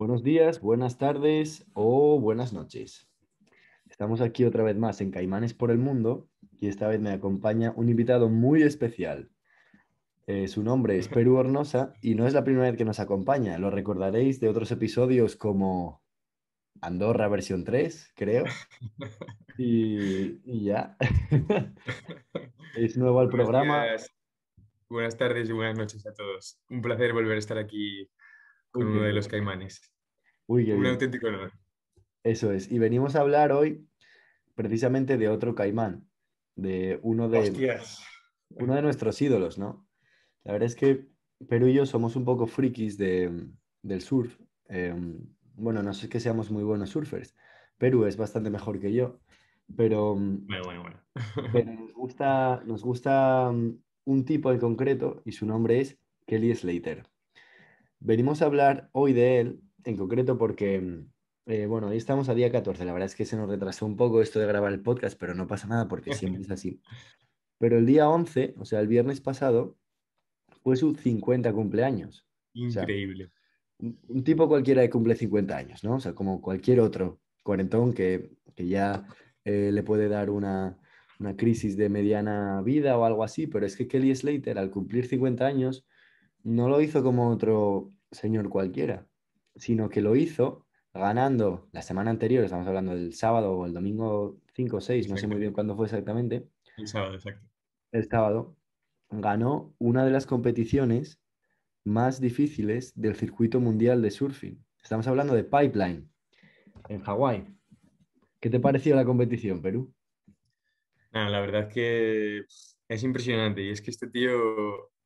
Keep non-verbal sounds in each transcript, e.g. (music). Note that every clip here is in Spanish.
Buenos días, buenas tardes o buenas noches. Estamos aquí otra vez más en Caimanes por el Mundo y esta vez me acompaña un invitado muy especial. Eh, su nombre es Perú Hornosa y no es la primera vez que nos acompaña. Lo recordaréis de otros episodios como Andorra versión 3, creo. Y, ya. es nuevo al programa. Buenas tardes y buenas noches a todos. Un placer volver a estar aquí con uno de los caimanes un auténtico honor. Eso es. Y venimos a hablar hoy precisamente de otro caimán, de uno de, uno de nuestros ídolos, ¿no? La verdad es que Perú y yo somos un poco frikis del surf. Em, bueno, no sé que seamos muy buenos surfers. Perú es bastante mejor que yo, pero, em, bueno, pero (laughs) nos, gusta, nos gusta em, un tipo en concreto y su nombre es Kelly Slater. Venimos a hablar hoy de él en concreto porque, mm, eh, bueno, ahí estamos a día 14. La verdad es que se nos retrasó un poco esto de grabar el podcast, pero no pasa nada porque (laughs) siempre es así. Pero el día 11, o sea, el viernes pasado, fue su 50 cumpleaños. Increíble. un tipo cualquiera que cumple 50 años, ¿no? O sea, como cualquier otro cuarentón que, que ya eh, le puede dar una, una, crisis de mediana vida o algo así, pero es que Kelly Slater al cumplir 50 años no lo hizo como otro señor cualquiera sino que lo hizo ganando la semana anterior, estamos hablando del sábado o el domingo 5 o 6, no sé muy bien cuándo fue exactamente. El sábado, exacto. El sábado, ganó una de las competiciones más difíciles del circuito mundial de surfing. Estamos hablando de Pipeline, en Hawái. ¿Qué te pareció la competición, Perú? la verdad es que es impresionante y es que este tío,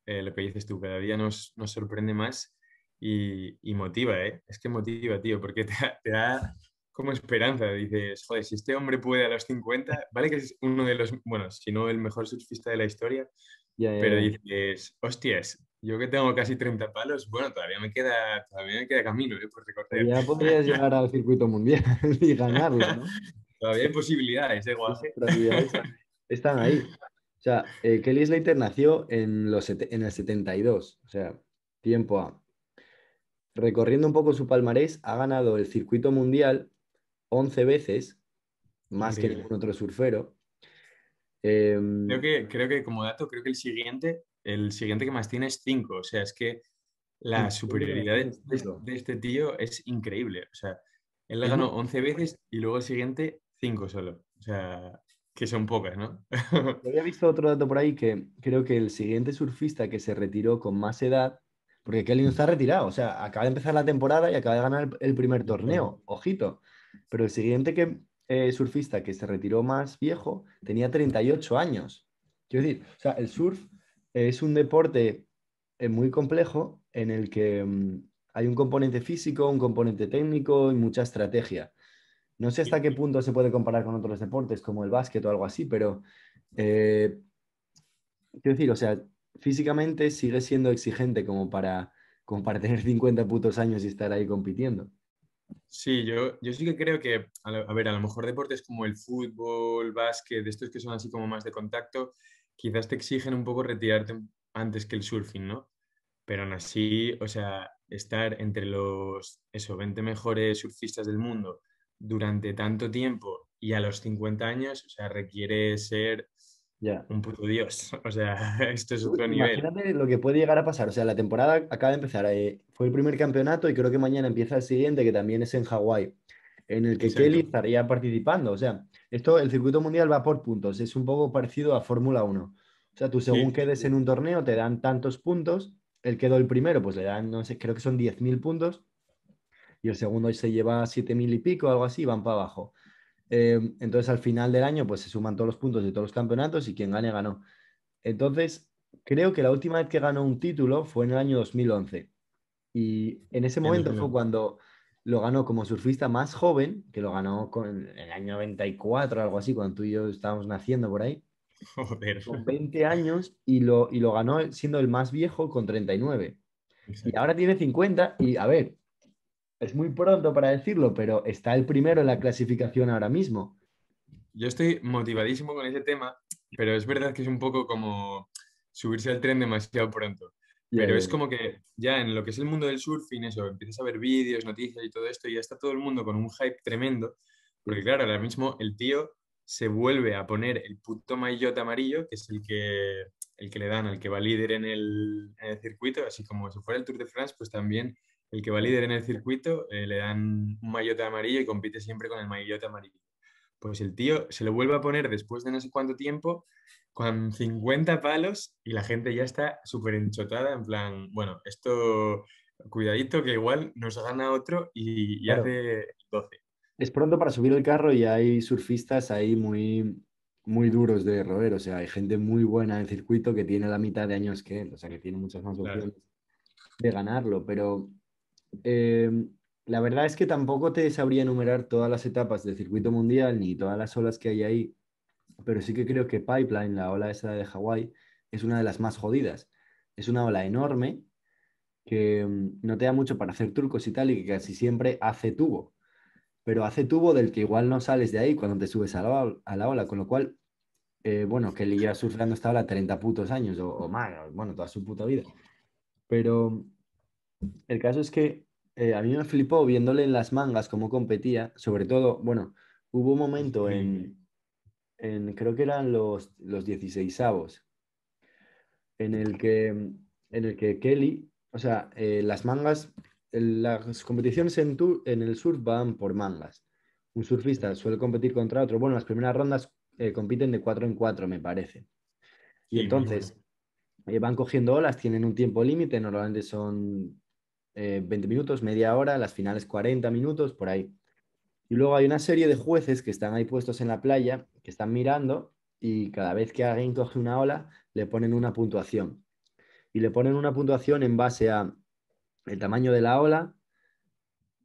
eh, lo que dices tú, cada día nos, nos sorprende más y, motiva, ¿eh? Es que motiva, tío, porque te, da como esperanza. Dices, joder, si este hombre puede a los 50, vale que es uno de los, bueno, si no el mejor surfista de la historia, pero dices, hostias, yo que tengo casi 30 palos, bueno, todavía me queda, todavía me queda camino ¿eh? por recorrer. Ya podrías llegar al circuito mundial (laughs) y ganarlo, ¿no? (laughs) Todavía hay posibilidades, ¿eh, están ahí. O sea, eh, Kelly Slater nació en, los en el 72, o sea, tiempo a recorriendo un poco su palmarés, ha ganado el circuito mundial 11 veces, más que ningún otro surfero. Em, creo, que, creo que como dato, creo que el siguiente, el siguiente que más tiene es 5. O sea, es que la superioridad de, este tío es increíble. O sea, él la ganó 11 veces y luego el siguiente 5 solo. O sea, que son pocas, ¿no? Había visto otro dato por ahí que creo que el siguiente surfista que se retiró con más edad porque Kelly está retirado. O sea, acaba de empezar la temporada y acaba de ganar el primer torneo. Ojito. Pero el siguiente que, eh, surfista que se retiró más viejo tenía 38 años. Quiero decir, o sea, el surf es un deporte eh, muy complejo en el que mm, hay un componente físico, un componente técnico y mucha estrategia. No sé hasta qué punto se puede comparar con otros deportes como el básquet o algo así, pero eh, quiero decir, o sea, físicamente sigue siendo exigente como para, como para tener 50 putos años y estar ahí compitiendo. Sí, yo, yo sí que creo que, a, ver, a lo mejor deportes como el fútbol, básquet, estos que son así como más de contacto, quizás te exigen un poco retirarte antes que el surfing, ¿no? Pero aún así, o sea, estar entre los, eso, 20 mejores surfistas del mundo durante tanto tiempo y a los 50 años, o sea, requiere ser un puto dios. (laughs) O sea, esto es otro nivel. Imagínate lo que puede llegar a pasar. O sea, la temporada acaba de empezar. Eh, fue el primer campeonato y creo que mañana empieza el siguiente, que también es en Hawái, en el que Kelly estaría participando. O sea, esto, el circuito mundial va por puntos. Es un poco parecido a Fórmula 1. O sea, tú según quedes en un torneo, te dan tantos puntos. El quedó el primero, pues le dan, no sé, creo que son 10.000 puntos. Y el segundo se lleva 7.000 y pico, algo así, y van para abajo. Em, entonces, al final del año, pues se suman todos los puntos de todos los campeonatos y quien gane, ganó. Entonces, creo que la última vez que ganó un título fue en el año 2011. Y en ese momento fue cuando lo ganó como surfista más joven, que lo ganó con, en el año 94, algo así, cuando tú y yo estábamos naciendo por ahí. Con 20 años y lo, y lo ganó siendo el más viejo con 39. Y ahora tiene 50 y, a ver, es muy pronto para decirlo, pero está el primero en la clasificación ahora mismo. Yo estoy motivadísimo con ese tema, pero es verdad que es un poco como subirse al tren demasiado pronto. Pero es como que ya en lo que es el mundo del surfing, eso, empiezas a ver vídeos, noticias y todo esto, y ya está todo el mundo con un hype tremendo, porque claro, ahora mismo el tío se vuelve a poner el puto maillot amarillo, que es el que, el que le dan al que va líder en en el circuito, así como si fuera el Tour de France, pues también el que va líder en el circuito, eh, le dan un mayote amarillo y compite siempre con el maillote amarillo. Pues el tío se lo vuelve a poner después de no sé cuánto tiempo, con 50 palos, y la gente ya está súper enchotada, en plan, bueno, esto, cuidadito, que igual nos gana otro y, hace 12. Es pronto para subir el carro y hay surfistas ahí muy, muy duros de roer, o sea, hay gente muy buena en el circuito que tiene la mitad de años que él, o sea, que tiene muchas más opciones de ganarlo, pero Em, la verdad es que tampoco te sabría enumerar todas las etapas del circuito mundial ni todas las olas que hay ahí, pero sí que creo que Pipeline, la ola esa de Hawái, es una de las más jodidas. Es una ola enorme que em, no te da mucho para hacer trucos y tal, y que casi siempre hace tubo. Pero hace tubo del que igual no sales de ahí cuando te subes a la, ola, con lo cual, eh, bueno, que le lleva surfeando esta ola 30 putos años o, o más, bueno, toda su puta vida. Pero el caso es que eh, a mí me flipó viéndole en las mangas cómo competía, sobre todo, bueno, hubo un momento en, en creo que eran los, 16 avos, en el que, en el que Kelly, o sea, eh, las mangas, las competiciones en, en el surf van por mangas. Un surfista suele competir contra otro. Bueno, las primeras rondas eh, compiten de 4 en 4, me parece. Y entonces van cogiendo olas, tienen un tiempo límite, normalmente son 20 eh, minutos, media hora, las finales 40 minutos, por ahí. Y luego hay una serie de jueces que están ahí puestos en la playa, que están mirando y cada vez que alguien coge una ola, le ponen una puntuación. Y le ponen una puntuación en base a el tamaño de la ola,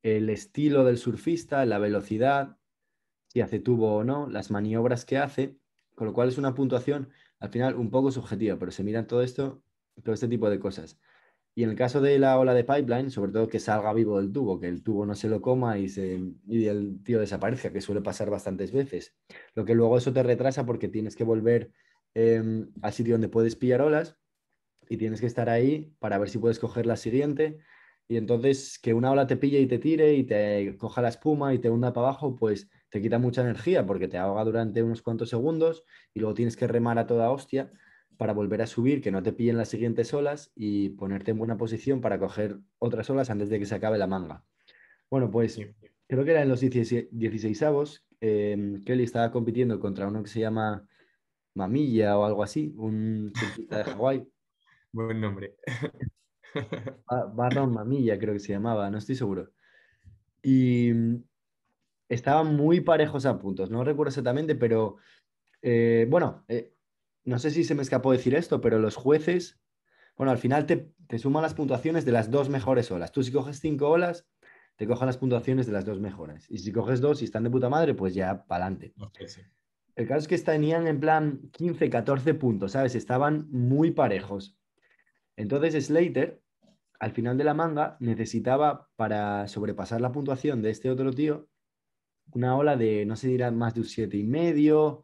el estilo del surfista, la velocidad, si hace tubo o no, las maniobras que hace, con lo cual es una puntuación al final un poco subjetiva, pero se miran todo esto, todo este tipo de cosas. Y en el caso de la ola de pipeline, sobre todo que salga vivo del tubo, que el tubo no se lo coma y, se, el tío desaparezca, que suele pasar bastantes veces. Lo que luego eso te retrasa porque tienes que volver eh, al sitio donde puedes pillar olas y tienes que estar ahí para ver si puedes coger la siguiente. Y entonces que una ola te pille y te tire y te coja la espuma y te hunda para abajo, pues te quita mucha energía porque te ahoga durante unos cuantos segundos y luego tienes que remar a toda hostia para volver a subir, que no te pillen las siguientes olas y ponerte en buena posición para coger otras olas antes de que se acabe la manga. Bueno, pues creo que era en los 16 avos, que Kelly estaba compitiendo contra uno que se llama Mamilla o algo así, un de Hawái. (laughs) Buen nombre. (laughs) Barron Mamilla creo que se llamaba, no estoy seguro. Y em, estaban muy parejos a puntos, no recuerdo exactamente, pero eh, bueno, eh, no sé si se me escapó decir esto, pero los jueces, bueno, al final te, suman las puntuaciones de las dos mejores olas. Tú si coges cinco olas, te cojan las puntuaciones de las dos mejores. Y si coges dos y están de puta madre, pues ya para adelante. El caso es que tenían en plan 15, 14 puntos, ¿sabes? Estaban muy parejos. Entonces Slater, al final de la manga, necesitaba para sobrepasar la puntuación de este otro tío una ola de, no sé, dirán más de un 7,5,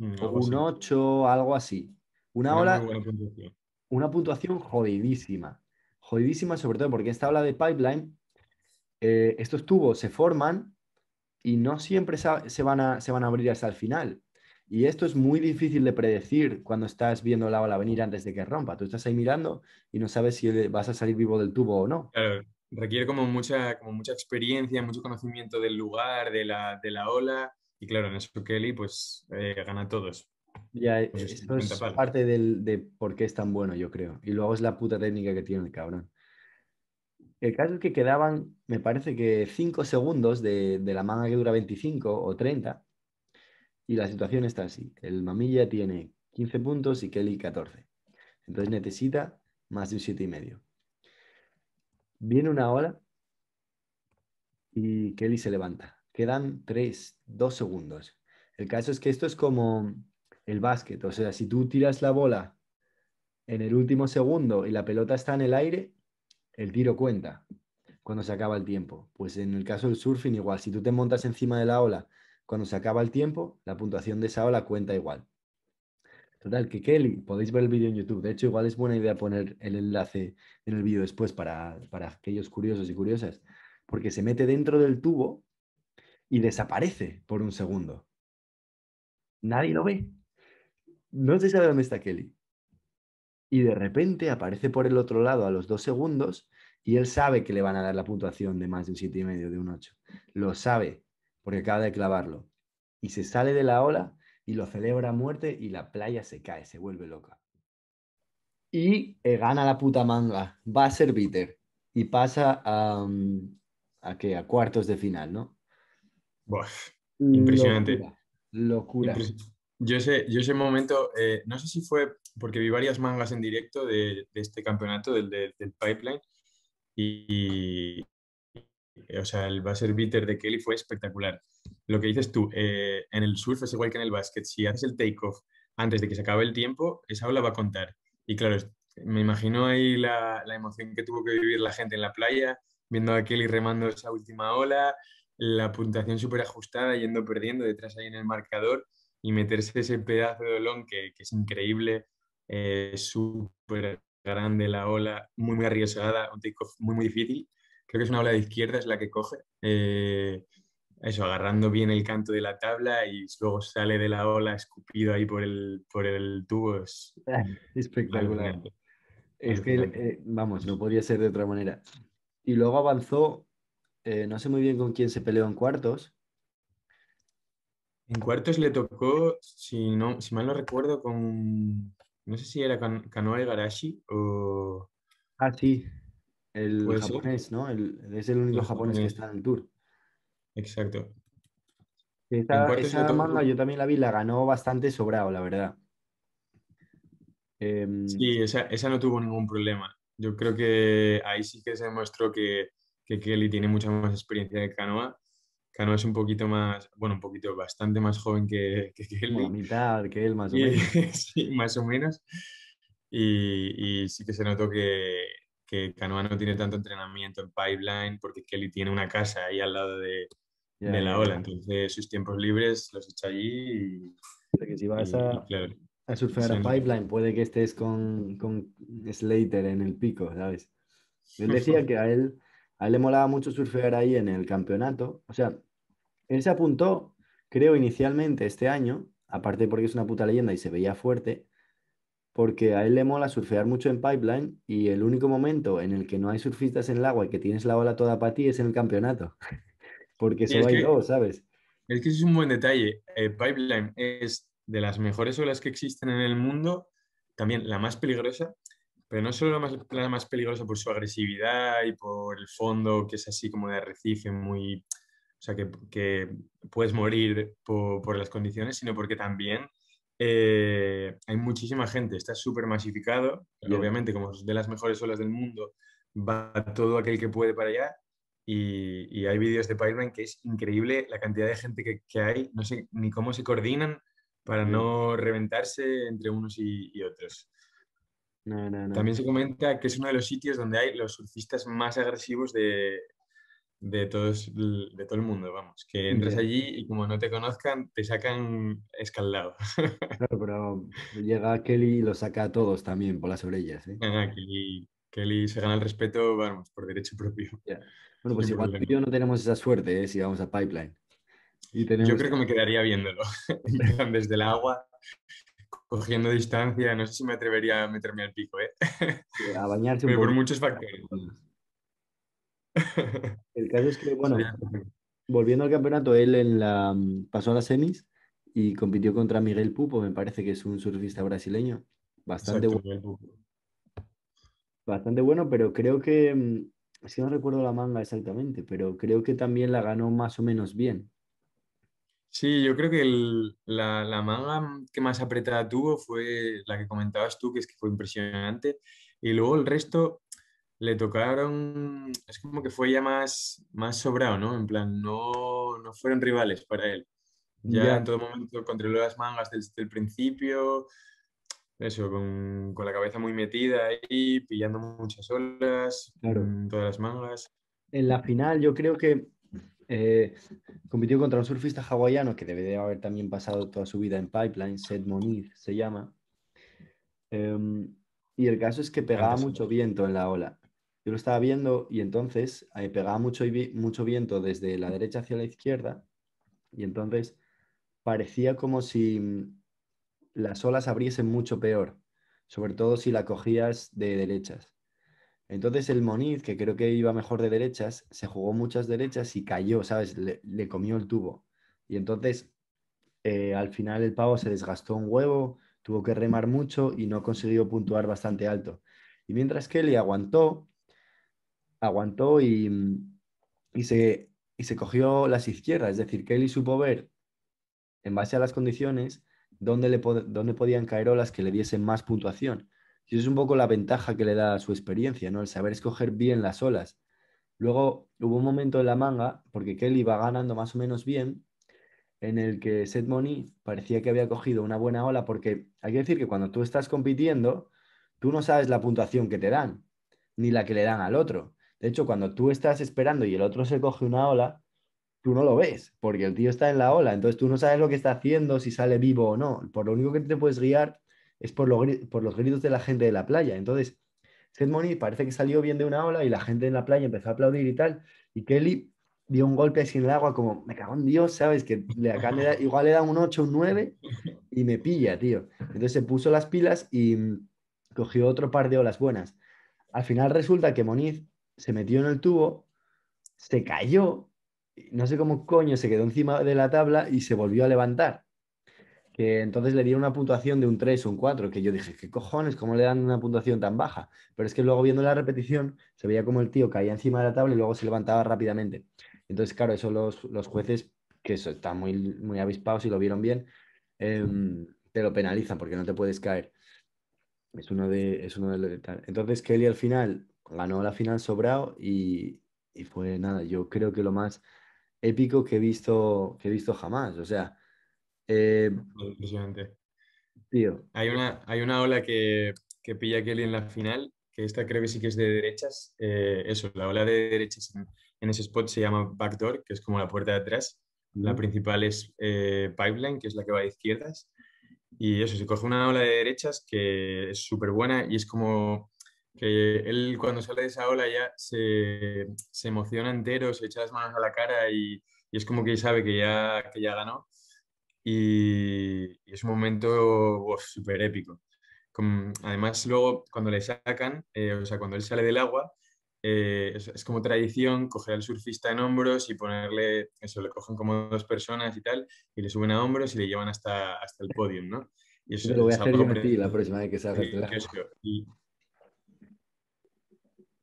Mm, un 8, algo así. Una, Puntuación. Una puntuación jodidísima. Jodidísima, sobre todo porque esta ola de pipeline, eh, estos tubos se forman y no siempre se van, a, se van a abrir hasta el final. Y esto es muy difícil de predecir cuando estás viendo la ola venir antes de que rompa. Tú estás ahí mirando y no sabes si vas a salir vivo del tubo o no. requiere como mucha, como mucha experiencia, mucho conocimiento del lugar, de la, de la ola. Y claro, en eso Kelly pues eh, gana todos. Ya, e, esto es parte del, de por qué es tan bueno, yo creo. Y luego es la puta técnica que tiene el cabrón. El caso es que quedaban, me parece que 5 segundos de, de, la manga que dura 25 o 30. Y la situación está así. El Mamilla tiene 15 puntos y Kelly 14. Entonces necesita más de un medio. Viene una ola y Kelly se levanta. Quedan tres, dos segundos. El caso es que esto es como el básquet. O sea, si tú tiras la bola en el último segundo y la pelota está en el aire, el tiro cuenta cuando se acaba el tiempo. Pues en el caso del surfing igual, si tú te montas encima de la ola cuando se acaba el tiempo, la puntuación de esa ola cuenta igual. Total, que Kelly, podéis ver el vídeo en YouTube. De hecho, igual es buena idea poner el enlace en el vídeo después para, para aquellos curiosos y curiosas, porque se mete dentro del tubo y desaparece por un segundo. Nadie lo ve. No se sabe dónde está Kelly. Y de repente aparece por el otro lado a los dos segundos y él sabe que le van a dar la puntuación de más de un siete y medio, de un 8. Lo sabe porque acaba de clavarlo. Y se sale de la ola y lo celebra a muerte y la playa se cae, se vuelve loca. Y eh, gana la puta manga, va a ser bitter y pasa a, mm, a, ¿qué? a cuartos de final, ¿no? impresionante. Locura. yo, ese, yo ese momento, eh, no sé si fue porque vi varias mangas en directo de, este campeonato, del, del, Pipeline, y, o sea, el ser bitter de Kelly fue espectacular. Lo que dices tú, eh, en el surf es igual que en el básquet, si haces el takeoff antes de que se acabe el tiempo, esa ola va a contar. Y claro, me imagino ahí la, la emoción que tuvo que vivir la gente en la playa, viendo a Kelly remando esa última ola, la puntuación súper ajustada, yendo perdiendo detrás ahí en el marcador y meterse ese pedazo de olón que, es increíble, eh, súper grande la ola, muy, muy arriesgada, un takeoff muy, muy difícil. Creo que es una ola de izquierda, es la que coge. Eh, eso, agarrando bien el canto de la tabla y luego sale de la ola escupido ahí por el, por el tubo. Es (laughs) espectacular. Es que, eh, vamos, no podía ser de otra manera. Y luego avanzó eh, no sé muy bien con quién se peleó en cuartos. En cuartos le tocó, si, no, si mal no recuerdo, con. No sé si era Kanoe Garashi o. Ah, sí. El japonés, ¿no? es el único japonés, que está en el tour. Exacto. Esa, esa manga yo también la vi, la ganó bastante sobrado, la verdad. Em, sí, esa, esa no tuvo ningún problema. Yo creo que ahí sí que se demostró que que Kelly tiene mucha más experiencia de canoa. Canoa es un poquito más, bueno, un poquito bastante más joven que, que Kelly. La mitad que él, más o menos. (laughs) sí, más o menos. Y, sí que se notó que, que Canoa no tiene tanto entrenamiento en pipeline porque Kelly tiene una casa ahí al lado de, de la ola. Entonces sus tiempos libres los echa allí y... Que si vas a, surfear a pipeline, puede que estés con, con Slater en el pico, ¿sabes? Él decía que a él a él le molaba mucho surfear ahí en el campeonato. O sea, él se apuntó, creo, inicialmente este año, aparte porque es una puta leyenda y se veía fuerte, porque a él le mola surfear mucho en pipeline y el único momento en el que no hay surfistas en el agua y que tienes la ola toda para ti es en el campeonato. (laughs) porque eso va ¿sabes? Es que es un buen detalle. Eh, pipeline es de las mejores olas que existen en el mundo, también la más peligrosa pero no solo la más, la más peligrosa por su agresividad y por el fondo, que es así como de arrecife, muy. O sea, que, puedes morir por, las condiciones, sino porque también eh, hay muchísima gente, está súper masificado y obviamente, como es de las mejores olas del mundo, va todo aquel que puede para allá. Y, hay vídeos de Pipeline que es increíble la cantidad de gente que, hay, no sé ni cómo se coordinan para no reventarse entre unos y otros. También se comenta que es uno de los sitios donde hay los surfistas más agresivos de, todos, de todo el mundo, vamos. Que entres allí y como no te conozcan, te sacan escaldado. (laughs) Claro, pero llega Kelly y lo saca a todos también por las orellas ¿eh? Ah, Kelly, Kelly, se gana el respeto, vamos, por derecho propio. Bueno, pues igual yo no tenemos esa suerte ¿eh? si vamos a Pipeline. Yo creo que me quedaría viéndolo (laughs) desde el agua cogiendo distancia, no sé si me atrevería a meterme al pico, ¿eh? A bañarse (laughs) un Pero por muchos factores. (laughs) El caso es que, bueno, volviendo al campeonato, él en la, pasó a las semis y compitió contra Miguel Pupo, me parece que es un surfista brasileño. Bastante bueno. Bastante bueno, pero creo que, mm, si no recuerdo la manga exactamente, pero creo que también la ganó más o menos bien. Sí, yo creo que la, manga que más apretada tuvo fue la que comentabas tú, que es que fue impresionante. Y luego el resto le tocaron, es como que fue ya más, más sobrado, ¿no? En plan, no, no fueron rivales para él. Ya, en todo momento controló las mangas desde el principio, eso, con, con, la cabeza muy metida ahí, pillando muchas olas, todas las mangas. En la final yo creo que eh, compitió contra un surfista hawaiano que debe de haber también pasado toda su vida en Pipeline, Seth Moniz se llama. Em, y el caso es que pegaba mucho viento en la ola. Yo lo estaba viendo y entonces eh, pegaba mucho, mucho viento desde la derecha hacia la izquierda y entonces parecía como si mm, las olas abriesen mucho peor, sobre todo si la cogías de derechas. Entonces el Moniz, que creo que iba mejor de derechas, se jugó muchas derechas y cayó, ¿sabes? Le, comió el tubo. Y entonces eh, al final el pavo se desgastó un huevo, tuvo que remar mucho y no consiguió puntuar bastante alto. Y mientras que Kelly aguantó, aguantó y, se, cogió las izquierdas. Es decir, Kelly supo ver, en base a las condiciones, dónde, le dónde podían caer olas que le diesen más puntuación. Y eso es un poco la ventaja que le da su experiencia, ¿no? El saber escoger bien las olas. Luego hubo un momento en la manga, porque Kelly va ganando más o menos bien, en el que Seth Money parecía que había cogido una buena ola, porque hay que decir que cuando tú estás compitiendo, tú no sabes la puntuación que te dan, ni la que le dan al otro. De hecho, cuando tú estás esperando y el otro se coge una ola, tú no lo ves, porque el tío está en la ola, entonces tú no sabes lo que está haciendo, si sale vivo o no. Por lo único que te puedes guiar es por, los gritos de la gente de la playa. Entonces, Seth Moniz parece que salió bien de una ola y la gente en la playa empezó a aplaudir y tal. Y Kelly dio un golpe sin el agua, como, me cago en Dios, ¿sabes? Que le, acá igual le da un 8, un 9 y me pilla, tío. Entonces se puso las pilas y mm, cogió otro par de olas buenas. Al final resulta que Moniz se metió en el tubo, se cayó, no sé cómo coño, se quedó encima de la tabla y se volvió a levantar entonces le dieron una puntuación de un 3 o un 4, que yo dije, ¿qué cojones? ¿Cómo le dan una puntuación tan baja? Pero es que luego viendo la repetición, se veía como el tío caía encima de la tabla y luego se levantaba rápidamente. Entonces, claro, eso los, jueces, que eso, están muy, muy avispados y lo vieron bien, em, te lo penalizan porque no te puedes caer. Es uno de, es uno de los... Entonces, Kelly al final ganó la final sobrado y, y fue nada, yo creo que lo más épico que he visto, que he visto jamás. O sea, eh, tío. Hay una, hay una ola que, que pilla Kelly en la final, que esta creo que sí que es de derechas. Eh, eso, la ola de derechas en, ese spot se llama backdoor, que es como la puerta de atrás. La principal es eh, pipeline, que es la que va de izquierdas. Y eso, se coge una ola de derechas que es súper buena y es como que él cuando sale de esa ola ya se, se emociona entero, se echa las manos a la cara y, y es como que sabe que ya, que ya ganó y, es un momento super súper épico. además, luego cuando le sacan, eh, o sea, cuando él sale del agua, eh, es, como tradición coger al surfista en hombros y ponerle, eso, le cogen como dos personas y tal, y le suben a hombros y le llevan hasta, hasta el podium, ¿no? Y eso, lo voy a hacer yo ti la próxima vez que salga.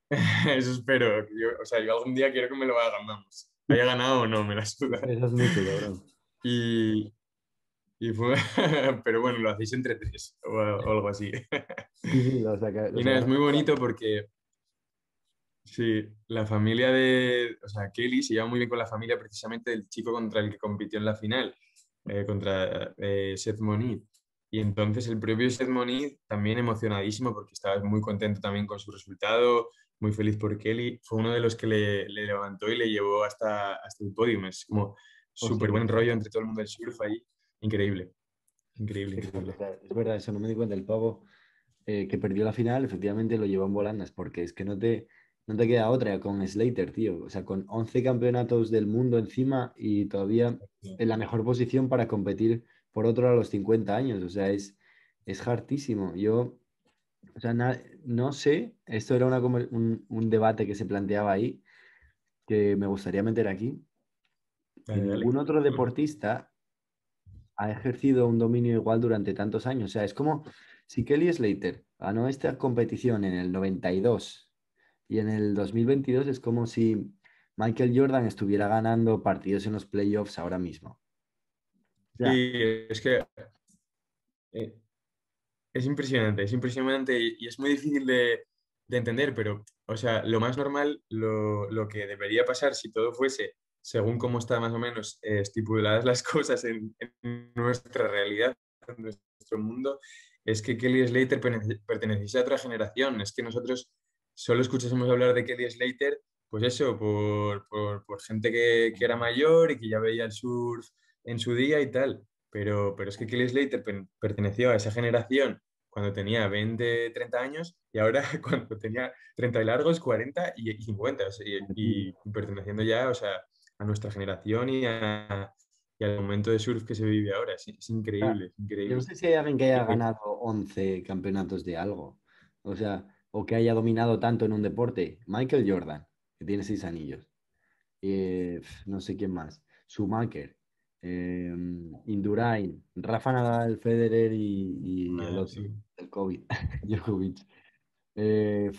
(laughs) eso, espero. o sea, yo algún día quiero que me lo hagan, vamos. Haya ganado o no, me la suda. Eso es muy cabrón. Y, (laughs) pero bueno, lo hacéis entre tres o, algo así. (laughs) y nada, es muy bonito porque sí, la familia de, o sea, Kelly se lleva muy bien con la familia precisamente del chico contra el que compitió en la final, eh, contra eh, Seth Moniz. Y entonces el propio Seth Moniz también emocionadísimo porque estaba muy contento también con su resultado, muy feliz por Kelly. Fue uno de los que le, levantó y le llevó hasta, hasta el podio. Es como súper buen rollo entre todo el mundo del surf ahí. Increíble. Increíble, Es verdad, eso no me di cuenta. El pavo eh, que perdió la final, efectivamente lo llevó en volandas, porque es que no te, no te queda otra con Slater, tío. O sea, con 11 campeonatos del mundo encima y todavía en la mejor posición para competir por otro a los 50 años. O sea, es, es hartísimo. Yo, o sea, no sé, esto era una, un, debate que se planteaba ahí, que me gustaría meter aquí. Un otro deportista ha ejercido un dominio igual durante tantos años. O sea, es como si Kelly Slater ganó esta competición en el 92 y en el 2022 es como si Michael Jordan estuviera ganando partidos en los playoffs ahora mismo. sí, es que eh, es impresionante, es impresionante y, es muy difícil de, entender, pero, o sea, lo más normal, lo que debería pasar si todo fuese según cómo están más o menos eh, estipuladas las (laughs) cosas en, nuestra realidad, en nuestro mundo, es que Kelly Slater pertenecía a otra generación. Es que nosotros solo escuchásemos hablar de Kelly Slater, pues eso, por, por, gente que, era mayor y que ya veía el surf en su día y tal. Pero, pero es que Kelly Slater perteneció a esa generación cuando tenía 20, 30 años y ahora (laughs) cuando tenía 30 y largos, 40 y 50, y perteneciendo ya, o sea, a nuestra generación y, a, y, al momento de surf que se vive ahora. Es, increíble, Yo no sé si hay alguien que haya ganado 11 campeonatos de algo, o sea, o que haya dominado tanto en un deporte. Michael Jordan, que tiene seis anillos. Eh, no sé quién más. Schumacher, em, Indurain, Rafa Nadal, Federer y, el COVID, (laughs) eh,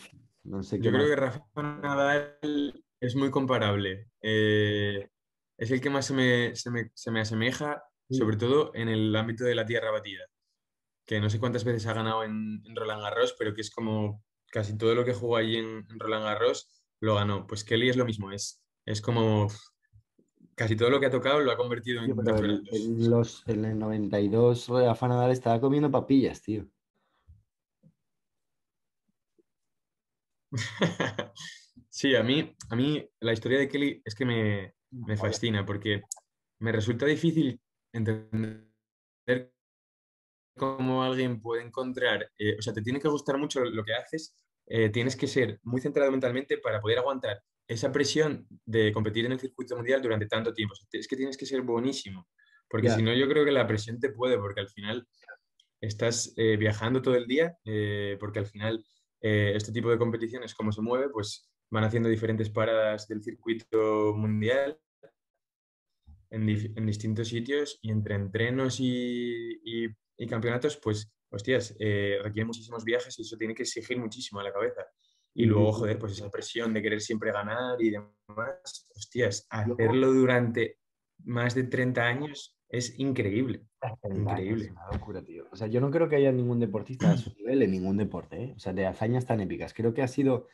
no sé Yo creo que Rafa Nadal es muy comparable. Eh, es el que más se me, asemeja, sobre todo en el ámbito de la tierra batida, que no sé cuántas veces ha ganado en, Roland Garros, pero que es como casi todo lo que jugó allí en, Roland Garros lo ganó. Pues Kelly es lo mismo, es, es como casi todo lo que ha tocado lo ha convertido en... los, en el 92 Rafa Nadal estaba comiendo papillas, tío. (laughs) Sí, a mí, a mí la historia de Kelly es que me, me fascina porque me resulta difícil entender cómo alguien puede encontrar, eh, o sea, te tiene que gustar mucho lo que haces, eh, tienes que ser muy centrado mentalmente para poder aguantar esa presión de competir en el circuito mundial durante tanto tiempo. es que tienes que ser buenísimo, porque si no yo creo que la presión te puede, porque al final estás eh, viajando todo el día, porque al final este tipo de competiciones, como se mueve, pues van haciendo diferentes paradas del circuito mundial en, distintos sitios y entre entrenos y, campeonatos, pues, hostias, eh, requiere muchísimos viajes y eso tiene que exigir muchísimo a la cabeza. Y luego, joder, pues esa presión de querer siempre ganar y demás, hostias, hacerlo durante más de 30 años es increíble. Increíble. O sea, yo no creo que haya ningún deportista a su nivel en ningún deporte. ¿eh? O sea, de hazañas tan épicas. Creo que ha sido,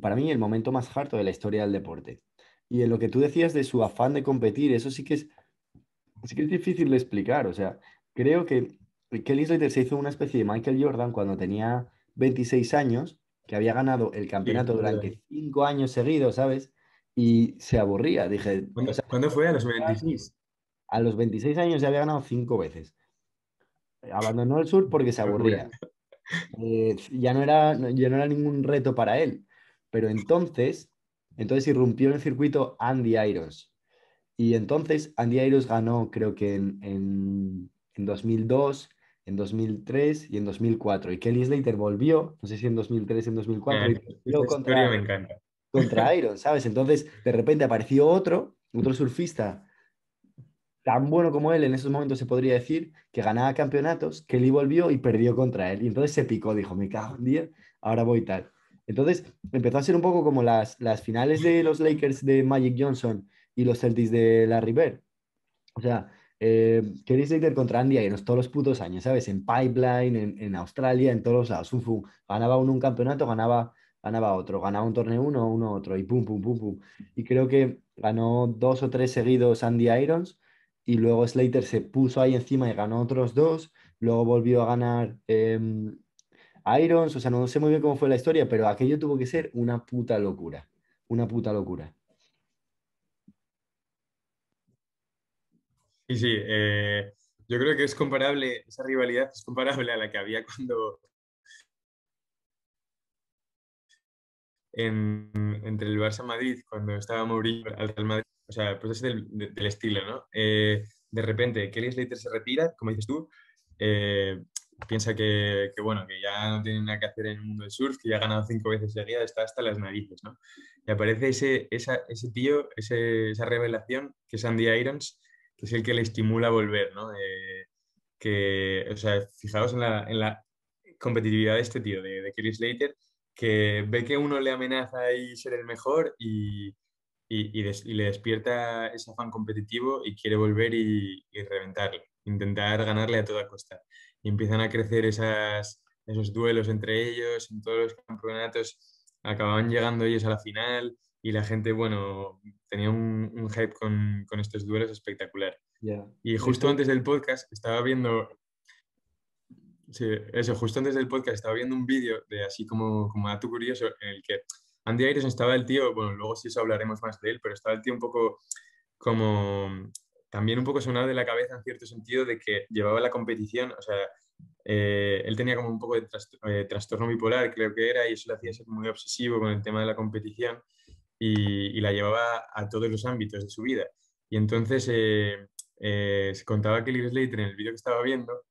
para mí, el momento más harto de la historia del deporte. Y en lo que tú decías de su afán de competir, eso sí que es, que es difícil de explicar. O sea, creo que Kelly Slater se hizo una especie de Michael Jordan cuando tenía 26 años, que había ganado el campeonato durante cinco años seguidos, ¿sabes? Y se aburría. Dije, ¿Cuándo, fue? ¿A los 26? A los 26 años ya había ganado cinco veces. Abandonó el sur porque se aburría. Eh, ya, no era, ya no era ningún reto para él. Pero entonces, entonces irrumpió en el circuito Andy Irons. Y entonces Andy Irons ganó, creo que en, 2002, en 2003 y en 2004. Y Kelly Slater volvió, no sé si en 2003, en 2004. pero eh, contra, Contra Irons, ¿sabes? Entonces, de repente apareció otro, otro surfista tan bueno como él en esos momentos se podría decir, que ganaba campeonatos, que Lee volvió y perdió contra él. Y entonces se picó, dijo, me cago en ahora voy tal. Entonces empezó a ser un poco como las, finales de los Lakers de Magic Johnson y los Celtics de la River. O sea, eh, Kerry contra Andy Irons todos los putos años, ¿sabes? En Pipeline, en, Australia, en todos los lados. Ganaba uno un campeonato, ganaba, ganaba otro. Ganaba un torneo uno, uno otro. Y pum, pum, pum, pum. Y creo que ganó dos o tres seguidos Andy Irons y luego Slater se puso ahí encima y ganó otros dos, luego volvió a ganar em, Irons, o sea, no sé muy bien cómo fue la historia, pero aquello tuvo que ser una puta locura, una puta locura. Sí, sí, eh, yo creo que es comparable, esa rivalidad es comparable a la que había cuando entre el Barça Madrid, cuando estaba Mourinho al Real Madrid o sea, pues es del, estilo, ¿no? Eh, de repente, Kelly Slater se retira, como dices tú, eh, piensa que, bueno, que ya no tiene nada que hacer en el mundo del surf, que ya ha ganado cinco veces día está hasta las narices, ¿no? Y aparece ese, ese tío, esa revelación, que es Andy Irons, que es el que le estimula a volver, ¿no? Eh, que, o sea, fijaos en la, competitividad de este tío, de, de Kelly Slater, que ve que uno le amenaza y ser el mejor y, y, le despierta ese afán competitivo y quiere volver y, reventarlo. intentar ganarle a toda costa. Y empiezan a crecer esos duelos entre ellos, en todos los campeonatos acababan llegando ellos a la final y la gente, bueno, tenía un, hype con, estos duelos espectacular. Y justo antes del podcast estaba viendo, eso, justo antes del podcast estaba viendo un vídeo de así como, como dato curioso en el que Andy Aires estaba el tío, bueno, luego sí eso hablaremos más de él, pero estaba el tío un poco como también un poco sonado de la cabeza en cierto sentido de que llevaba la competición, o sea, eh, él tenía como un poco de eh, trastorno bipolar, creo que era, y eso le hacía ser muy obsesivo con el tema de la competición y, la llevaba a todos los ámbitos de su vida. Y entonces eh, se contaba que Lee Slater, en el vídeo que estaba viendo,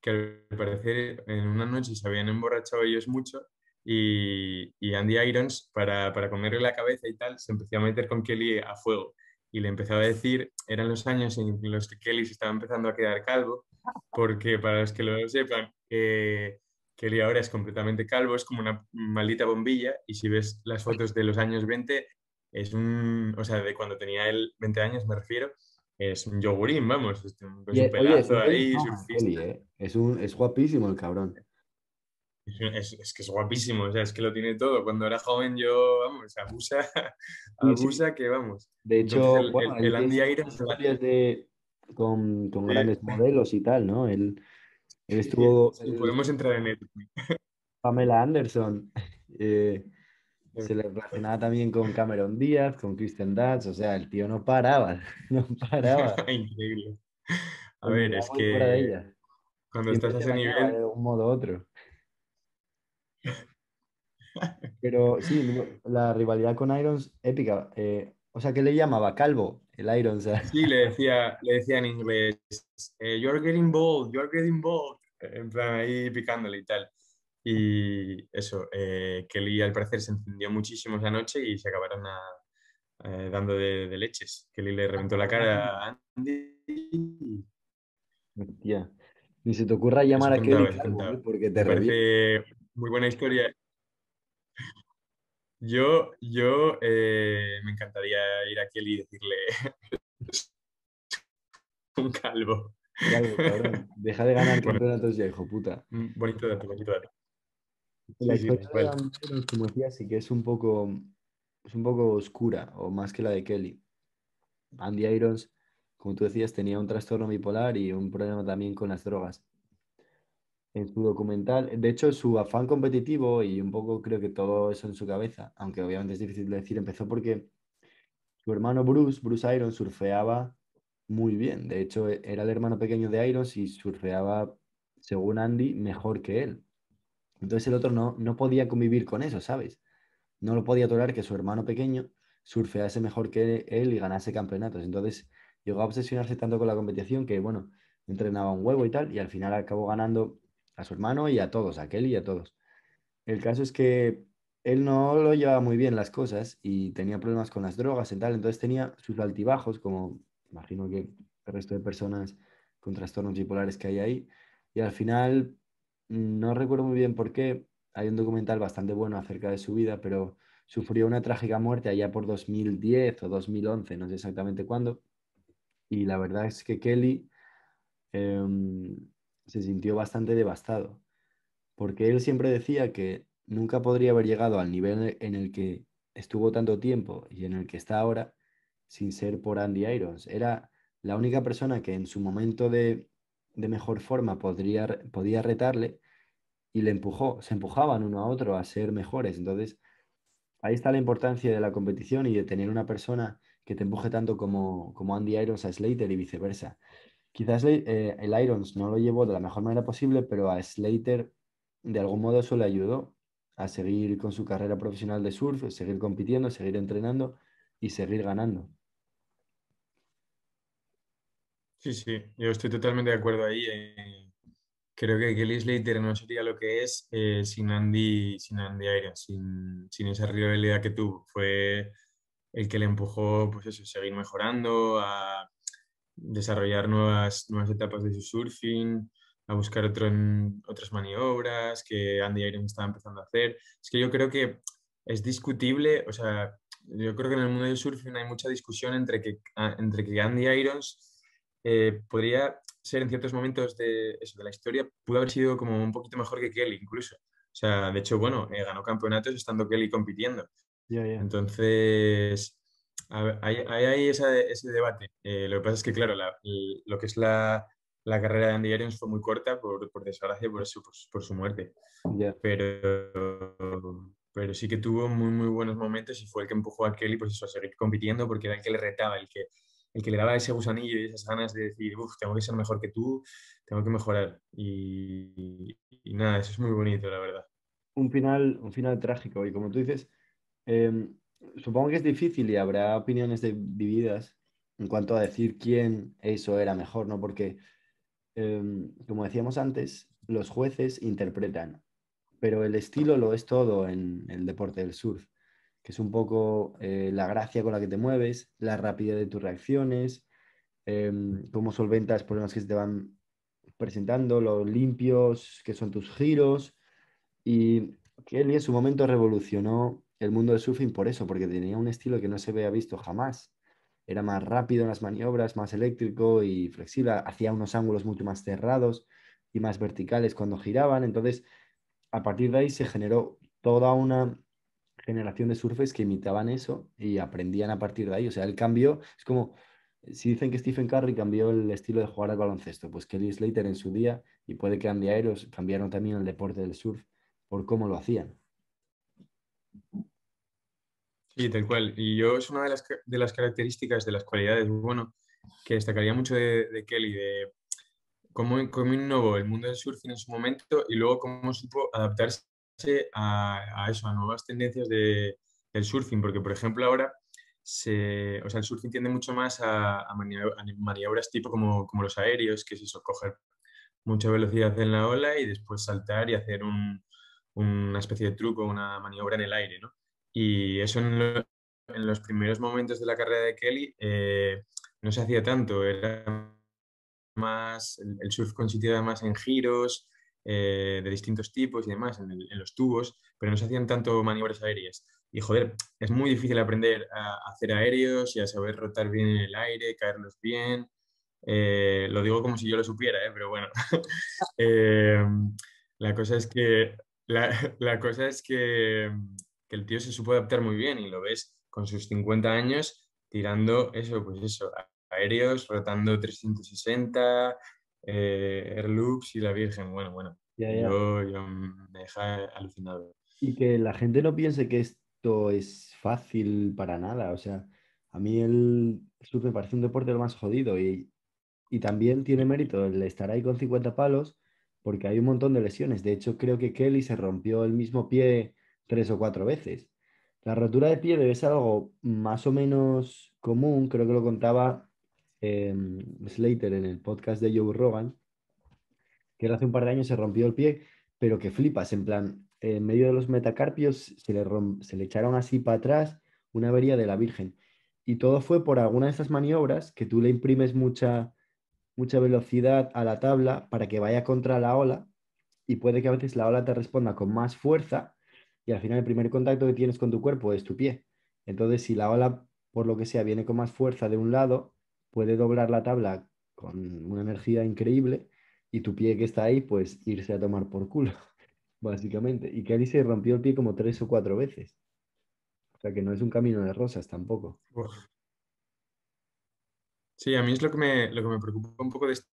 que al parecer en una noche se habían emborrachado ellos mucho y, Andy Irons, para, para comerle la cabeza y tal, se empezó a meter con Kelly a fuego y le empezaba a decir, eran los años en los que Kelly se estaba empezando a quedar calvo, porque para los que lo sepan, eh, Kelly ahora es completamente calvo, es como una maldita bombilla, y si ves las fotos de los años 20, es un, o sea, de cuando tenía él 20 años me refiero, es un yogurín, vamos, es un, e, ahí, Kelly, ¿eh? es, un, es guapísimo el cabrón. Es, que es guapísimo, o sea, es que lo tiene todo. Cuando era joven yo, vamos, (laughs) abusa, abusa que vamos. De hecho, el, Andy Ayres... con, grandes modelos y tal, ¿no? Él, estuvo... podemos entrar en él. (laughs) Pamela Anderson. (laughs) Eh, se le relacionaba también con Cameron Díaz, con Kristen Dutch, o sea, el tío no paraba, no paraba. A ver, es que cuando estás a ese nivel... De un modo u otro. (laughs) Pero sí, la rivalidad con Irons, épica. Eh, o sea, que le llamaba? Calvo, el Irons. Sí, le (laughs) decía, le decía en inglés, eh, you're getting bold, you're getting bold. En plan, ahí picándole y tal. Y eso, Kelly eh, al parecer se encendió muchísimo esa noche y se acabaron dando de, leches. Kelly le reventó la cara a Andy. Ni se te ocurra llamar a Kelly, calvo, porque te Muy buena historia. Yo, yo eh, me encantaría ir a Kelly y decirle (laughs) un calvo. Calvo, cabrón. Deja de ganar (laughs) campeonatos ya, hijo puta. Mm, bonito dato, bonito dato. La historia de Irons, como decía, sí que es un poco es un poco oscura, o más que la de Kelly. Andy Irons, como tú decías, tenía un trastorno bipolar y un problema también con las drogas en su documental, de hecho, su afán competitivo y un poco creo que todo eso en su cabeza, aunque obviamente es difícil de decir, empezó porque su hermano Bruce, Bruce Iron, surfeaba muy bien. De hecho, e, era el hermano pequeño de Iron y surfeaba, según Andy, mejor que él. Entonces el otro no, no podía convivir con eso, ¿sabes? No lo podía tolerar que su hermano pequeño surfease mejor que él y ganase campeonatos. Entonces llegó a obsesionarse tanto con la competición que, bueno, entrenaba un huevo y tal, y al final acabó ganando a su hermano y a todos, a Kelly y a todos. El caso es que él no lo llevaba muy bien las cosas y tenía problemas con las drogas y tal, entonces tenía sus altibajos, como imagino que el resto de personas con trastornos bipolares que hay ahí, y al final, no recuerdo muy bien por qué, hay un documental bastante bueno acerca de su vida, pero sufrió una trágica muerte allá por 2010 o 2011, no sé exactamente cuándo, y la verdad es que Kelly... Em, se sintió bastante devastado, porque él siempre decía que nunca podría haber llegado al nivel en el que estuvo tanto tiempo y en el que está ahora sin ser por Andy Irons. Era la única persona que en su momento de, mejor forma podría, podía retarle y le empujó, se empujaban uno a otro a ser mejores. Entonces, ahí está la importancia de la competición y de tener una persona que te empuje tanto como, como Andy Irons a Slater y viceversa. Quizás eh, el Irons no lo llevó de la mejor manera posible, pero a Slater de algún modo eso le ayudó a seguir con su carrera profesional de surf, seguir compitiendo, seguir entrenando y seguir ganando. Sí, sí, yo estoy totalmente de acuerdo ahí. Eh, creo que Kelly Slater no sería lo que es eh, sin Andy, sin Andy Irons, sin, esa rivalidad que tuvo. Fue el que le empujó, pues seguir mejorando, a desarrollar nuevas, nuevas etapas de su surfing, a buscar otro otras maniobras que Andy Irons estaba empezando a hacer. Es que yo creo que es discutible, o sea, yo creo que en el mundo del surfing hay mucha discusión entre que, ah, entre que Andy Irons eh, podría ser en ciertos momentos de, de la historia, pudo haber sido como un poquito mejor que Kelly incluso. O sea, de hecho, bueno, eh, ganó campeonatos estando Kelly compitiendo. Ya Entonces, a hay, ese debate. Eh, lo que pasa es que, claro, lo que es la, carrera de Andy Arians fue muy corta, por, desgracia, por, su muerte. Pero, pero sí que tuvo muy, muy buenos momentos y fue el que empujó a Kelly pues a seguir compitiendo porque era el que le retaba, el que, el que le daba ese gusanillo y esas ganas de decir, tengo que ser mejor que tú, tengo que mejorar. Y, nada, eso es muy bonito, la verdad. Un final, un final trágico y como tú dices... Eh supongo que es difícil y habrá opiniones divididas en cuanto a decir quién eso era mejor, ¿no? Porque, em, como decíamos antes, los jueces interpretan, pero el estilo lo es todo en el deporte del surf, que es un poco eh, la gracia con la que te mueves, la rapidez de tus reacciones, em, cómo solventas problemas que se te van presentando, los limpios que son tus giros. Y Kelly en su momento revolucionó el mundo del surfing por eso, porque tenía un estilo que no se había visto jamás. Era más rápido en las maniobras, más eléctrico y flexible, hacía unos ángulos mucho más cerrados y más verticales cuando giraban. Entonces, a partir de ahí se generó toda una generación de surfers que imitaban eso y aprendían a partir de ahí. O sea, el cambio es como, si dicen que Stephen Curry cambió el estilo de jugar al baloncesto, pues Kelly Slater en su día, y puede que Andy Aeros cambiaron también el deporte del surf por cómo lo hacían. Sí, tal cual. Y yo es una de las, de las características, de las cualidades, bueno, que destacaría mucho de, Kelly, de cómo, innovó el mundo del surfing en su momento y luego cómo supo adaptarse a, a eso, a nuevas tendencias de, del surfing. Porque, por ejemplo, ahora se, o sea, el surfing tiende mucho más a, a maniobras tipo como, como, los aéreos, que es eso, coger mucha velocidad en la ola y después saltar y hacer un, una especie de truco, una maniobra en el aire, ¿no? Y eso en, los primeros momentos de la carrera de Kelly eh, no se hacía tanto, era más, el, surf consistía más en giros eh, de distintos tipos y demás, en, los tubos, pero no se hacían tanto maniobras aéreas. Y joder, es muy difícil aprender a hacer aéreos y a saber rotar bien en el aire, caerlos bien. Eh, lo digo como si yo lo supiera, pero bueno. (laughs) la cosa es que, la, la cosa es que el tío se supo adaptar muy bien y lo ves con sus 50 años tirando eso, pues eso, aéreos, rotando 360, eh, loops y la Virgen. Bueno, bueno, Yo, me deja alucinado. Y que la gente no piense que esto es fácil para nada. O sea, a mí el me parece un deporte lo más jodido y, y también tiene mérito el estar ahí con 50 palos porque hay un montón de lesiones. De hecho, creo que Kelly se rompió el mismo pie tres o cuatro veces. La rotura de pie debe ser algo más o menos común, creo que lo contaba em, Slater en el podcast de Joe Rogan, que hace un par de años se rompió el pie, pero que flipas, en plan, en medio de los metacarpios se le, se le echaron así para atrás una avería de la Virgen. Y todo fue por alguna de esas maniobras que tú le imprimes mucha, mucha velocidad a la tabla para que vaya contra la ola y puede que a veces la ola te responda con más fuerza y al final el primer contacto que tienes con tu cuerpo es tu pie. Entonces, si la ola, por lo que sea, viene con más fuerza de un lado, puede doblar la tabla con una energía increíble y tu pie que está ahí, pues irse a tomar por culo, (laughs) básicamente. Y Kelly se rompió el pie como tres o cuatro veces. O sea que no es un camino de rosas tampoco. Sí, a mí es lo que me, lo que me preocupa un poco de este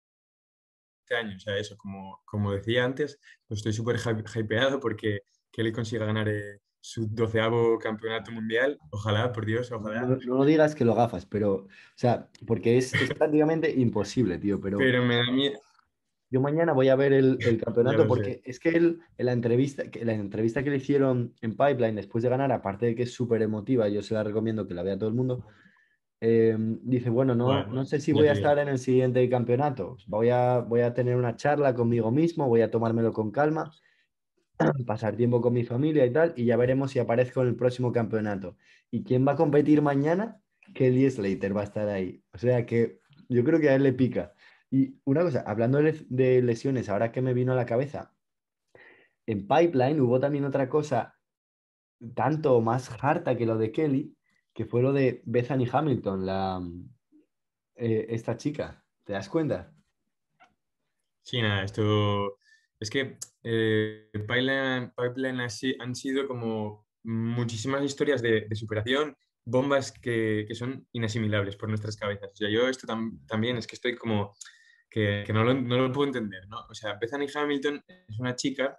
año. O sea, eso, como, como decía antes, pues estoy súper hypeado porque que él consiga ganar eh, su doceavo campeonato mundial. Ojalá, por Dios, ojalá. No, lo digas que lo gafas, pero, o sea, porque es, prácticamente (laughs) imposible, tío, pero... Pero me da miedo. Yo mañana voy a ver el, el campeonato porque es que él, en la entrevista, que, la entrevista que le hicieron en Pipeline después de ganar, aparte de que es súper emotiva, yo se la recomiendo que la vea todo el mundo, em, dice, bueno no, no, sé si voy a estar en el siguiente campeonato, voy a, voy a tener una charla conmigo mismo, voy a tomármelo con calma (clears throat) pasar tiempo con mi familia y tal, y ya veremos si aparezco en el próximo campeonato. ¿Y quién va a competir mañana? Kelly Slater va a estar ahí. O sea que yo creo que a él le pica. Y una cosa, hablando de lesiones, ahora que me vino a la cabeza, en Pipeline hubo también otra cosa tanto más harta que lo de Kelly, que fue lo de Bethany Hamilton, la, eh, esta chica. ¿Te das cuenta? Sí, nada, esto es que eh, Pipeline, Pipeline han sido como muchísimas historias de, superación, bombas que, son inasimilables por nuestras cabezas. O sea, yo esto también es que estoy como que, no, lo, puedo entender, ¿no? O sea, Bethany Hamilton es una chica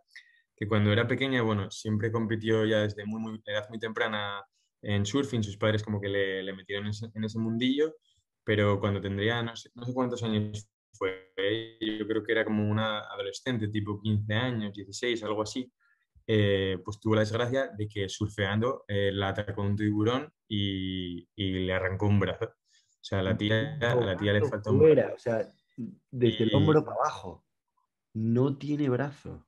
que cuando era pequeña, bueno, siempre compitió ya desde muy, muy edad muy temprana en surfing, sus padres como que le, metieron en ese, mundillo, pero cuando tendría no no sé cuántos años fue, yo creo que era como una adolescente, tipo 15 años, 16, algo así, eh, pues tuvo la desgracia de que surfeando eh, la atacó un tiburón y, le arrancó un brazo. O sea, la tía, oh, la tía le faltó un brazo. O sea, desde el hombro para abajo. No tiene brazo.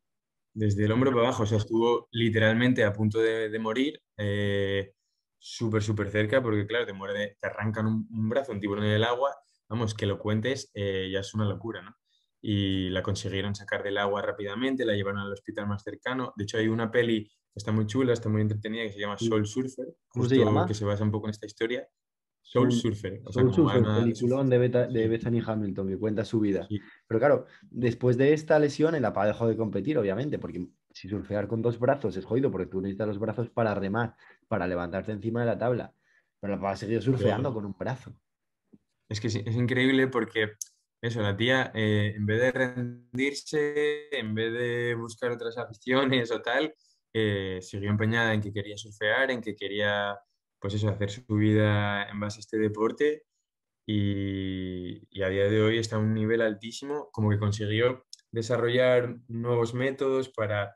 Desde el hombro para abajo. O sea, estuvo literalmente a punto de, morir. Eh, súper, súper cerca, porque claro, te, muerde, te arrancan un, un, brazo, un tiburón en el agua vamos, que lo cuentes eh, ya es una locura, ¿no? Y la consiguieron sacar del agua rápidamente, la llevaron al hospital más cercano. De hecho, hay una peli que está muy chula, está muy entretenida, que se llama Soul Surfer, que se basa un poco en esta historia. Soul Surfer. O peliculón de, Bethany Hamilton que cuenta su vida. Pero claro, después de esta lesión, el APA dejó de competir, obviamente, porque si surfear con dos brazos es jodido, porque tú necesitas los brazos para remar, para levantarte encima de la tabla. Pero el APA ha seguido surfeando con un brazo es que es, increíble porque eso, la tía, eh, en vez de rendirse, en vez de buscar otras (laughs) aficiones o tal, eh, siguió empeñada en que quería surfear, en que quería, pues eso, hacer su vida en base a este deporte y, y a día de hoy está a un nivel altísimo, como que consiguió desarrollar nuevos métodos para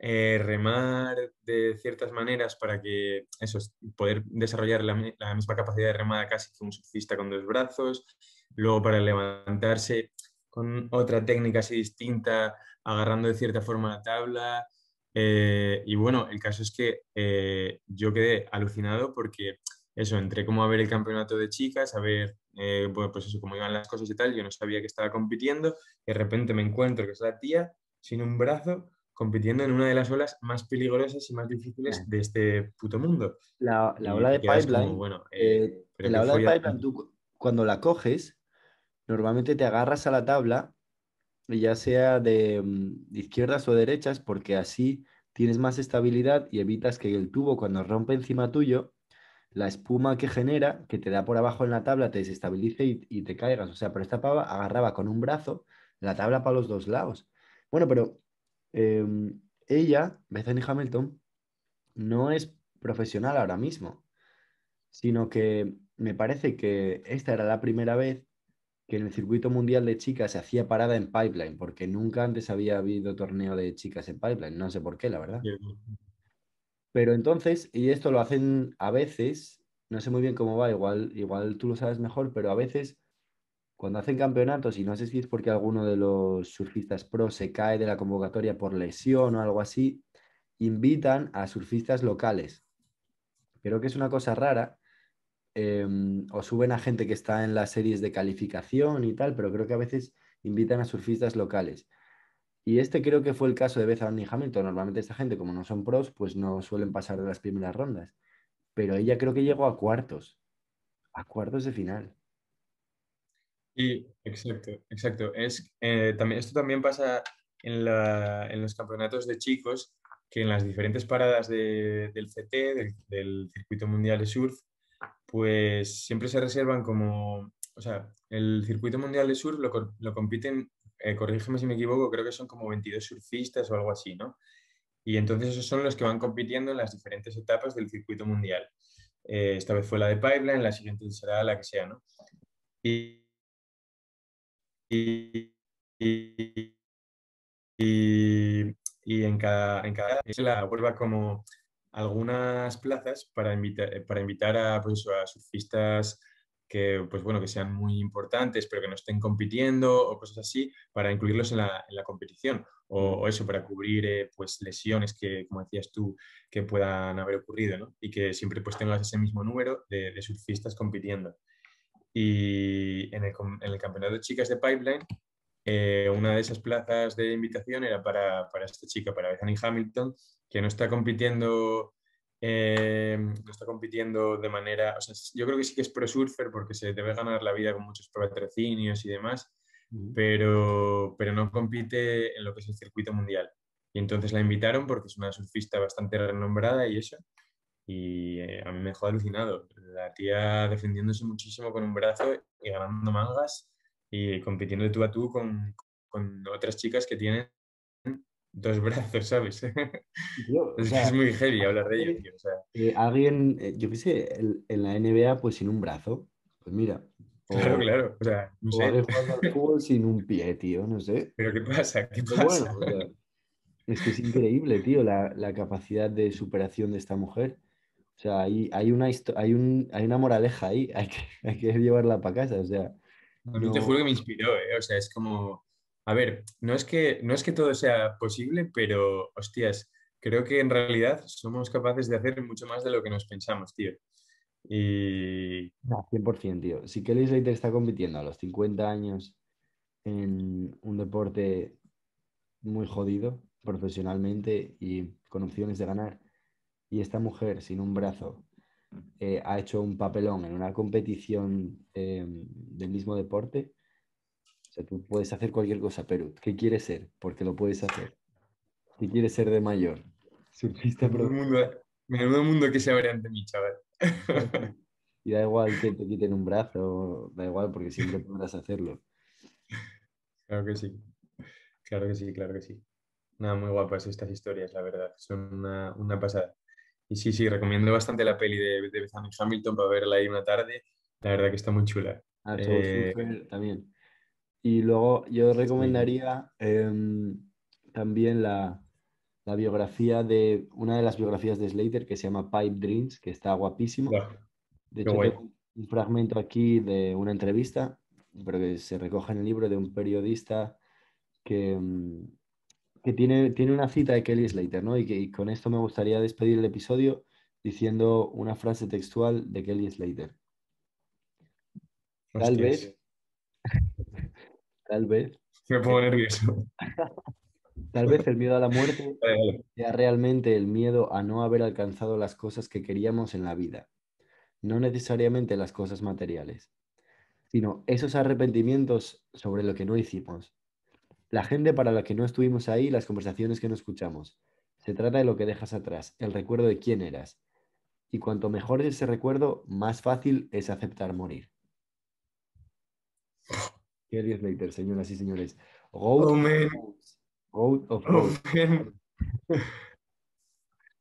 eh, remar de ciertas maneras para que eso, poder desarrollar la, misma capacidad de remada casi que un surfista con dos brazos, luego para levantarse con otra técnica así distinta, agarrando de cierta forma la tabla. Eh, y bueno, el caso es que eh, yo quedé alucinado porque eso, entré como a ver el campeonato de chicas, a ver pues eso, cómo iban las cosas y tal, yo no sabía que estaba compitiendo, de repente me encuentro que es la tía sin un brazo compitiendo en una de las olas más peligrosas y más difíciles de este puto mundo. La, ola de pipeline, bueno, eh, eh, la ola de pipeline, tú cuando la coges, normalmente te agarras a la tabla, ya sea mm, de, izquierdas o derechas, porque así tienes más estabilidad y evitas que el tubo cuando rompe encima tuyo, la espuma que genera, que te da por abajo en la tabla, te desestabilice y, y te caigas. O sea, pero esta pava agarraba con un brazo la tabla para los dos lados. Bueno, pero Em, ella, Bethany Hamilton, no es profesional ahora mismo, sino que me parece que esta era la primera vez que en el circuito mundial de chicas se hacía parada en pipeline, porque nunca antes había habido torneo de chicas en pipeline, no sé por qué, la verdad. Pero entonces, y esto lo hacen a veces, no sé muy bien cómo va, igual, igual tú lo sabes mejor, pero a veces cuando hacen campeonatos, y no sé si es porque alguno de los surfistas pro se cae de la convocatoria por lesión o algo así, invitan a surfistas locales. Creo que es una cosa rara. Em, o suben a gente que está en las series de calificación y tal, pero creo que a veces invitan a surfistas locales. Y este creo que fue el caso de Bethany Hamilton. Normalmente esta gente, como no son pros, pues no suelen pasar de las primeras rondas. Pero ella creo que llegó a cuartos, a cuartos de final. Sí, exacto, exacto. Es, eh, también, esto también pasa en, los campeonatos de chicos, que en las diferentes paradas de, del CT, del, Circuito Mundial de Surf, pues siempre se reservan como, o sea, el Circuito Mundial de Surf lo, compiten, eh, corrígeme si me equivoco, creo que son como 22 surfistas o algo así, ¿no? Y entonces esos son los que van compitiendo en las diferentes etapas del circuito mundial. Eh, esta vez fue la de Pipeline, la siguiente será la que sea, ¿no? Y, y, en cada, en la vuelva como algunas plazas para invitar, para invitar pues a, surfistas que, pues, bueno, que sean muy importantes, pero que no estén compitiendo o cosas así, para incluirlos en la, en la competición. O, eso, para cubrir eh, pues, lesiones que, como decías tú, que puedan haber ocurrido, Y que siempre pues, tengas ese mismo número de surfistas compitiendo. Y en el, campeonato de chicas de Pipeline, eh, una de esas plazas de invitación era para, esta chica, para Bethany Hamilton, que no está compitiendo eh, no está compitiendo de manera, yo creo que sí que es pro surfer porque se debe ganar la vida con muchos patrocinios y demás, pero, pero no compite en lo que es el circuito mundial. Y entonces la invitaron porque es una surfista bastante renombrada y eso. Y eh, a mí me dejó alucinado. La tía defendiéndose muchísimo con un brazo y ganando mangas y compitiendo de tú a tú con, con otras chicas que tienen dos (laughs) brazos, ¿sabes? (laughs) es, es, muy heavy hablar de ello. alguien, eh, yo qué sé, en, la NBA, pues sin un brazo, pues mira. claro, claro. O sea, no sé. al fútbol sin un pie, tío, no sé. Pero ¿qué pasa? ¿Qué pasa? es que es increíble, tío, la, la, capacidad de superación de esta mujer. O sea, hay, una, hay, hay una moraleja ahí, (laughs) hay que, llevarla para casa. O sea, te juro que me inspiró, ¿eh? o sea, es como, a ver, no es, que, no es que todo sea posible, pero hostias, creo que en realidad somos capaces de hacer mucho más de lo que nos pensamos, tío. Y... No, 100%, tío. Si Kelly Slater está compitiendo a los 50 años en un deporte muy jodido profesionalmente y con opciones de ganar, y esta mujer sin un brazo eh, ha hecho un papelón en una competición eh, del mismo deporte, o sea, tú puedes hacer cualquier cosa, Perú ¿qué quieres ser? Porque lo puedes hacer. ¿Qué quieres ser de mayor? Surfista por el mundo que se abre ante mí, chaval. (laughs) Y da igual que te quiten un brazo, da igual porque siempre podrás hacerlo. Claro que sí. Claro que sí, claro que sí. Nada, muy guapas estas historias, la verdad. Son una pasada. Y sí, sí, recomiendo bastante la peli de, de Hamilton para verla ahí una tarde. La verdad que está muy chula. Ah, eh, también. Y luego yo recomendaría em, también la, biografía de una de las biografías de Slater que se llama Pipe Dreams, que está guapísimo. De hecho, un fragmento aquí de una entrevista, pero que se recoge en el libro de un periodista que, em, que tiene, tiene una cita de Kelly Slater, ¿no? Y que con esto me gustaría despedir el episodio diciendo una frase textual de Kelly Slater. Tal vez. (laughs) tal vez. Me pongo nervioso. (laughs) Tal vez el miedo a la muerte (laughs) sea realmente el miedo a no haber alcanzado las cosas que queríamos en la vida, no necesariamente las cosas materiales, sino esos arrepentimientos sobre lo que no hicimos, la gente para la que no estuvimos ahí, las conversaciones que no escuchamos. Se trata de lo que dejas atrás, el recuerdo de quién eras. Y cuanto mejor ese recuerdo, más fácil es aceptar morir. Qué días señoras y señores. of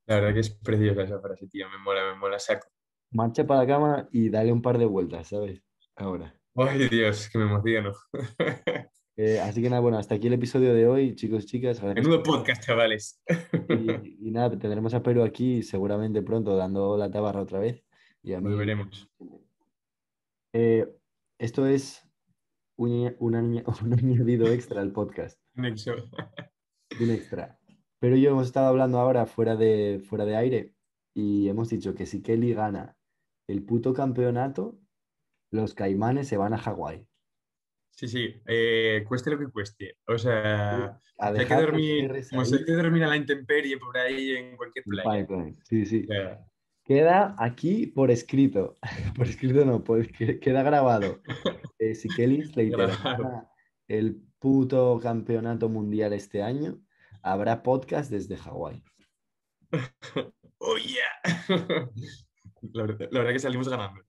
La verdad que es preciosa esa frase, tío. Me mola, me mola. Saco. Marcha para la cama y dale un par de vueltas, ¿sabes? Ahora. Ay, Dios, que me emociono. (laughs) Eh, así que nada, bueno, hasta aquí el episodio de hoy, chicos, chicas. nuevo podcast, chavales. Y, (laughs) nada, tendremos a Perú aquí seguramente pronto dando la tabarra otra vez. Y a veremos. Eh, esto es (laughs) un, añadido extra al podcast. un extra. Pero yo hemos estado hablando ahora fuera de aire y hemos dicho que si Kelly gana el puto campeonato, los caimanes se van a Hawái. Sí, sí, eh, cueste lo que cueste. O sea, hay, que dormir, hay que a la intemperie por ahí en cualquier playa. Sí, sí. Queda aquí por escrito. (laughs) por escrito no, queda grabado. Eh, si Kelly le (laughs) el puto campeonato mundial este año, habrá podcast desde Hawái. (laughs) ¡Oh, yeah! la, verdad, la verdad que salimos ganando.